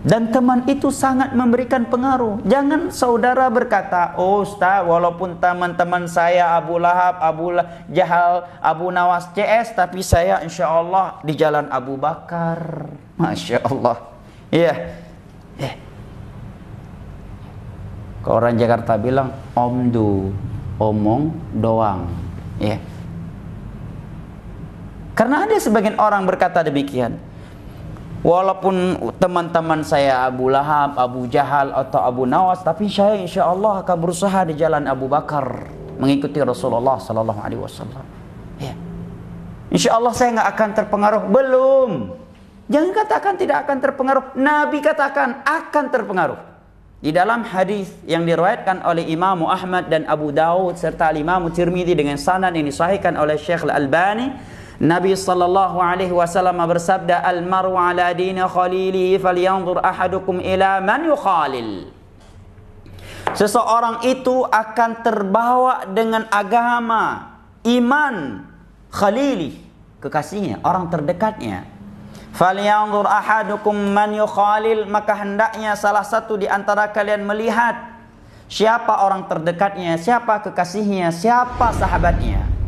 Dan teman itu sangat memberikan pengaruh. Jangan saudara berkata, oh Ustaz, walaupun teman-teman saya Abu Lahab, Abu Jahal, Abu Nawas CS, tapi saya insya Allah di jalan Abu Bakar. Masya Allah. Iya. Yeah. yeah. Kalau orang Jakarta bilang, omdu, omong doang. Iya. Yeah. Karena ada sebagian orang berkata demikian. Walaupun teman-teman saya Abu Lahab, Abu Jahal atau Abu Nawas, tapi saya insya Allah akan berusaha di jalan Abu Bakar mengikuti Rasulullah Sallallahu Alaihi Wasallam. Ya. Insya Allah saya nggak akan terpengaruh. Belum. Jangan katakan tidak akan terpengaruh. Nabi katakan akan terpengaruh. Di dalam hadis yang diriwayatkan oleh Imam Ahmad dan Abu Daud serta Imam Tirmidzi dengan sanad yang disahihkan oleh Syekh Al-Albani Nabi sallallahu alaihi wasallam bersabda al maru ala dini khalilihi falyanzur ahadukum ila man yukhalil. Seseorang itu akan terbawa dengan agama, iman, khalili, kekasihnya, orang terdekatnya. Falyanzur ahadukum man yukhalil, maka hendaknya salah satu di antara kalian melihat siapa orang terdekatnya, siapa kekasihnya, siapa sahabatnya.